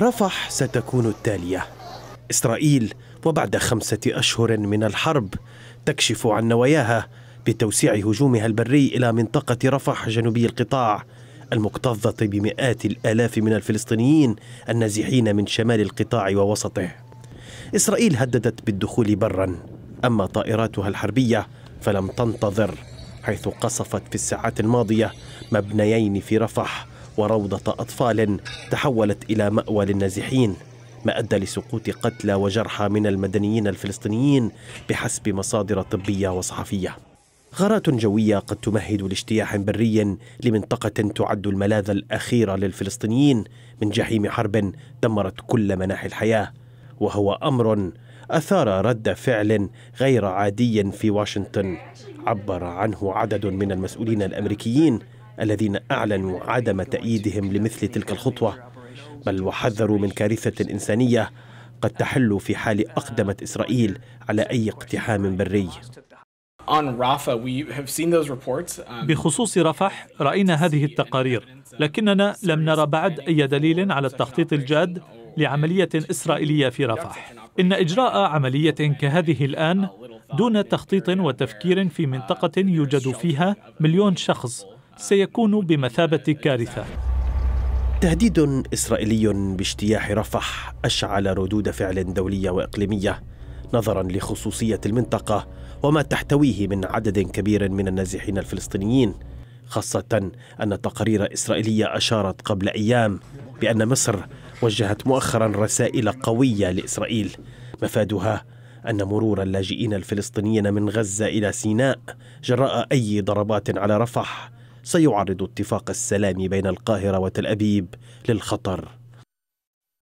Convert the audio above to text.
رفح ستكون التالية إسرائيل وبعد خمسة أشهر من الحرب تكشف عن نواياها بتوسيع هجومها البري إلى منطقة رفح جنوبي القطاع المكتظة بمئات الآلاف من الفلسطينيين النازحين من شمال القطاع ووسطه إسرائيل هددت بالدخول برا أما طائراتها الحربية فلم تنتظر حيث قصفت في الساعات الماضية مبنيين في رفح وروضة أطفال تحولت إلى مأوى للنازحين ما أدى لسقوط قتلى وجرحى من المدنيين الفلسطينيين بحسب مصادر طبية وصحفية غارات جوية قد تمهد لاجتياح بري لمنطقة تعد الملاذ الأخير للفلسطينيين من جحيم حرب دمرت كل مناحي الحياة وهو أمر أثار رد فعل غير عادي في واشنطن عبر عنه عدد من المسؤولين الأمريكيين الذين أعلنوا عدم تأييدهم لمثل تلك الخطوة بل وحذروا من كارثة إنسانية قد تحل في حال أقدمت إسرائيل على أي اقتحام بري um, بخصوص رفح رأينا هذه التقارير لكننا لم نرى بعد أي دليل على التخطيط الجاد لعملية إسرائيلية في رفح إن إجراء عملية كهذه الآن دون تخطيط وتفكير في منطقة يوجد فيها مليون شخص سيكون بمثابة كارثة تهديد إسرائيلي باجتياح رفح أشعل ردود فعل دولية وإقليمية نظرا لخصوصية المنطقة وما تحتويه من عدد كبير من النازحين الفلسطينيين خاصة أن تقارير إسرائيلية أشارت قبل أيام بأن مصر وجهت مؤخرا رسائل قوية لإسرائيل مفادها أن مرور اللاجئين الفلسطينيين من غزة إلى سيناء جراء أي ضربات على رفح سيعرض اتفاق السلام بين القاهرة وتل أبيب للخطر